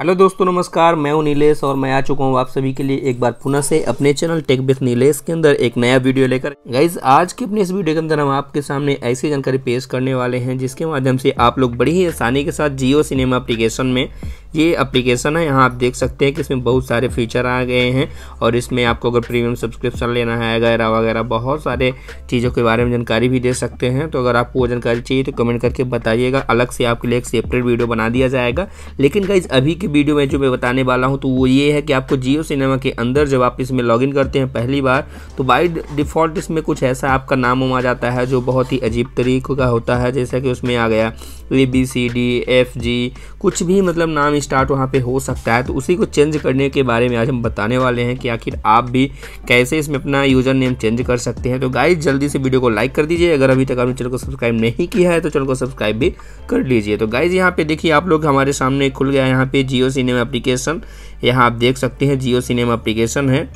hello दोस्तों नमस्कार मैं हूं नीलेश और मैं आ चुका हूं आप सभी के लिए एक बार पुनः से अपने चैनल टेक विथ नीलेश के अंदर एक नया वीडियो लेकर गाइज आज की अपने इस वीडियो के अंदर हम आपके सामने ऐसी जानकारी पेश करने वाले हैं जिसके माध्यम से आप लोग बड़ी ही आसानी के साथ जियो सिनेमा अप्लीकेशन में ये एप्लीकेशन है यहाँ आप देख सकते हैं कि इसमें बहुत सारे फीचर आ गए हैं और इसमें आपको अगर प्रीमियम सब्सक्रिप्शन लेना है वगैरह वगैरह बहुत सारे चीज़ों के बारे में जानकारी भी दे सकते हैं तो अगर आपको वो जानकारी चाहिए तो कमेंट करके बताइएगा अलग से आपके लिए एक सेपरेट वीडियो बना दिया जाएगा लेकिन गाइज अभी की वीडियो में जो मैं बताने वाला हूँ तो वो ये है कि आपको जियो सिनेमा के अंदर जब आप इसमें लॉग करते हैं पहली बार तो बाई डिफ़ॉल्ट इसमें कुछ ऐसा आपका नाम वाम आ जाता है जो बहुत ही अजीब तरीके का होता है जैसा कि उसमें आ गया A B C D F G कुछ भी मतलब नाम स्टार्ट वहाँ पे हो सकता है तो उसी को चेंज करने के बारे में आज हम बताने वाले हैं कि आखिर आप भी कैसे इसमें अपना यूज़र नेम चेंज कर सकते हैं तो गाइज जल्दी से वीडियो को लाइक कर दीजिए अगर अभी तक आपने चैनल को सब्सक्राइब नहीं किया है तो चैनल को सब्सक्राइब भी कर लीजिए तो गाइज यहाँ पे देखिए आप लोग हमारे सामने खुल गया यहाँ पे जियो सिनेमा अप्लीकेशन यहाँ आप देख सकते हैं जियो सिनेमा अप्लीकेशन है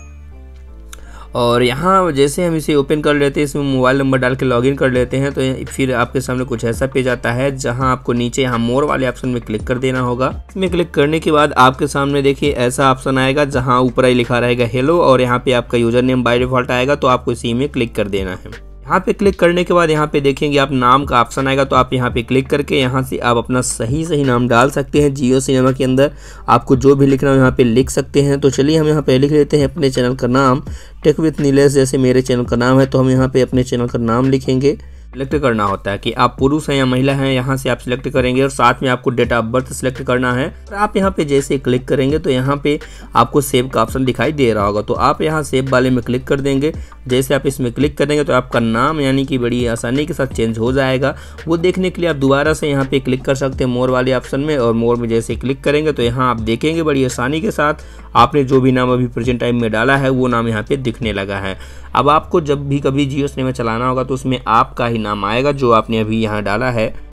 और यहाँ जैसे हम इसे ओपन कर लेते हैं इसमें मोबाइल नंबर डाल के लॉगिन कर लेते हैं तो फिर आपके सामने कुछ ऐसा पेज आता है जहाँ आपको नीचे यहाँ मोर वाले ऑप्शन में क्लिक कर देना होगा इसमें क्लिक करने के बाद आपके सामने देखिए ऐसा ऑप्शन आएगा जहाँ ऊपर ही लिखा रहेगा हेलो और यहाँ पे आपका यूजर नेम बाई डिफॉल्ट आएगा तो आपको इसी में क्लिक कर देना है यहाँ पे क्लिक करने के बाद यहाँ पे देखेंगे आप नाम का ऑप्शन आएगा तो आप यहाँ पे क्लिक करके यहाँ से आप अपना सही सही नाम डाल सकते हैं जियो सिनेमा के अंदर आपको जो भी लिखना हो यहाँ पे लिख सकते हैं तो चलिए हम यहाँ पे लिख लेते हैं अपने चैनल का नाम टेक विथ नीलेस जैसे मेरे चैनल का नाम है तो हम यहाँ पर अपने चैनल का नाम लिखेंगे सिलेक्ट करना होता है कि आप पुरुष हैं या महिला हैं यहाँ से आप सिलेक्ट करेंगे और साथ में आपको डेट ऑफ बर्थ सिलेक्ट करना है और आप यहाँ पे जैसे क्लिक करेंगे तो यहाँ पे आपको सेव का ऑप्शन दिखाई दे रहा होगा तो आप यहाँ सेव वाले में क्लिक कर देंगे जैसे आप इसमें क्लिक करेंगे तो आपका नाम यानी कि बड़ी आसानी के साथ चेंज हो जाएगा वो देखने के लिए आप दोबारा से यहाँ पर क्लिक कर सकते हैं मोर वाले ऑप्शन में और मोर में जैसे क्लिक करेंगे तो यहाँ आप देखेंगे बड़ी आसानी के साथ आपने जो भी नाम अभी प्रेजेंट टाइम में डाला है वो नाम यहाँ पर दिखने लगा है अब आपको जब भी कभी जियो सिनेमा चलाना होगा तो उसमें आपका ही नाम आएगा जो आपने अभी यहाँ डाला है